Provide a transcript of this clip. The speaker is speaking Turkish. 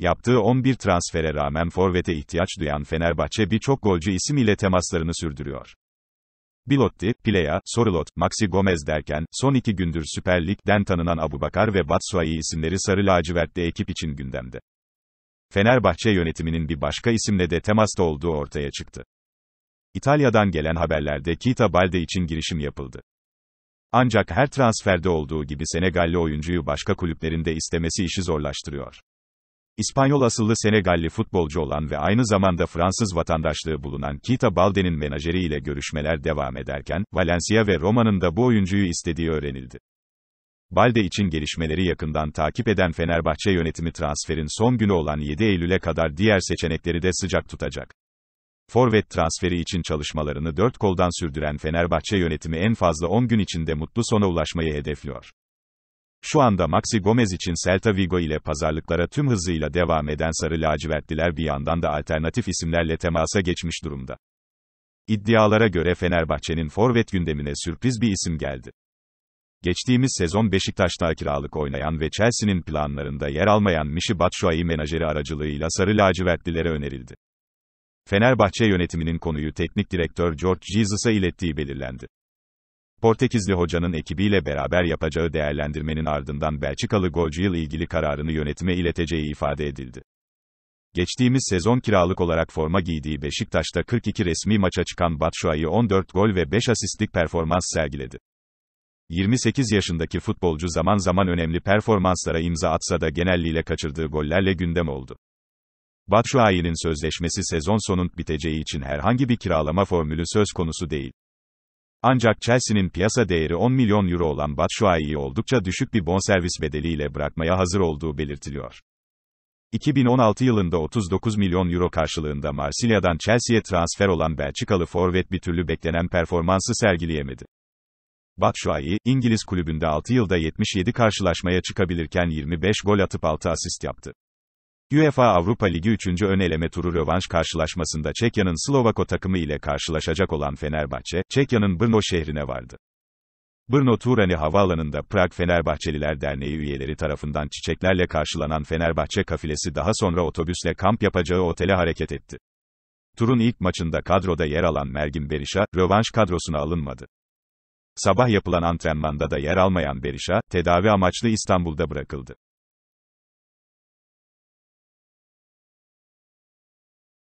Yaptığı 11 transfere rağmen forvete ihtiyaç duyan Fenerbahçe birçok golcü isim ile temaslarını sürdürüyor. Bilotti, Pileya, Sorlot, Maxi Gomez derken, son iki gündür Süper Lig'den tanınan Abubakar ve Batshuayi isimleri Sarı Lacivertli ekip için gündemde. Fenerbahçe yönetiminin bir başka isimle de temasta olduğu ortaya çıktı. İtalya'dan gelen haberlerde Kita Balde için girişim yapıldı. Ancak her transferde olduğu gibi Senegalli oyuncuyu başka kulüplerinde istemesi işi zorlaştırıyor. İspanyol asıllı Senegalli futbolcu olan ve aynı zamanda Fransız vatandaşlığı bulunan Kita Balde'nin menajeri ile görüşmeler devam ederken, Valencia ve Roma'nın da bu oyuncuyu istediği öğrenildi. Balde için gelişmeleri yakından takip eden Fenerbahçe yönetimi transferin son günü olan 7 Eylül'e kadar diğer seçenekleri de sıcak tutacak. Forvet transferi için çalışmalarını dört koldan sürdüren Fenerbahçe yönetimi en fazla 10 gün içinde mutlu sona ulaşmayı hedefliyor. Şu anda Maxi Gomez için Celta Vigo ile pazarlıklara tüm hızıyla devam eden Sarı Lacivertliler bir yandan da alternatif isimlerle temasa geçmiş durumda. İddialara göre Fenerbahçe'nin forvet gündemine sürpriz bir isim geldi. Geçtiğimiz sezon Beşiktaş'ta kiralık oynayan ve Chelsea'nin planlarında yer almayan Mişi Batshuayi menajeri aracılığıyla Sarı Lacivertlilere önerildi. Fenerbahçe yönetiminin konuyu teknik direktör George Jesus'a ilettiği belirlendi. Portekizli hocanın ekibiyle beraber yapacağı değerlendirmenin ardından Belçikalı golcüyle ilgili kararını yönetime ileteceği ifade edildi. Geçtiğimiz sezon kiralık olarak forma giydiği Beşiktaş'ta 42 resmi maça çıkan Batshuayi 14 gol ve 5 asistlik performans sergiledi. 28 yaşındaki futbolcu zaman zaman önemli performanslara imza atsa da genelliğiyle kaçırdığı gollerle gündem oldu. Batshuayi'nin sözleşmesi sezon sonun biteceği için herhangi bir kiralama formülü söz konusu değil. Ancak Chelsea'nin piyasa değeri 10 milyon euro olan Batshuayi'yi oldukça düşük bir bonservis bedeliyle bırakmaya hazır olduğu belirtiliyor. 2016 yılında 39 milyon euro karşılığında Marsilya'dan Chelsea'ye transfer olan Belçikalı forvet bir türlü beklenen performansı sergileyemedi. Batshuayi, İngiliz kulübünde 6 yılda 77 karşılaşmaya çıkabilirken 25 gol atıp 6 asist yaptı. UEFA Avrupa Ligi 3. ön eleme turu rövanş karşılaşmasında Çekya'nın Slovako takımı ile karşılaşacak olan Fenerbahçe, Çekya'nın Brno şehrine vardı. Brno Turani Havaalanı'nda Prag Fenerbahçeliler Derneği üyeleri tarafından çiçeklerle karşılanan Fenerbahçe kafilesi daha sonra otobüsle kamp yapacağı otele hareket etti. Turun ilk maçında kadroda yer alan Mergin Berisha, rövanş kadrosuna alınmadı. Sabah yapılan antrenmanda da yer almayan Berisha, tedavi amaçlı İstanbul'da bırakıldı.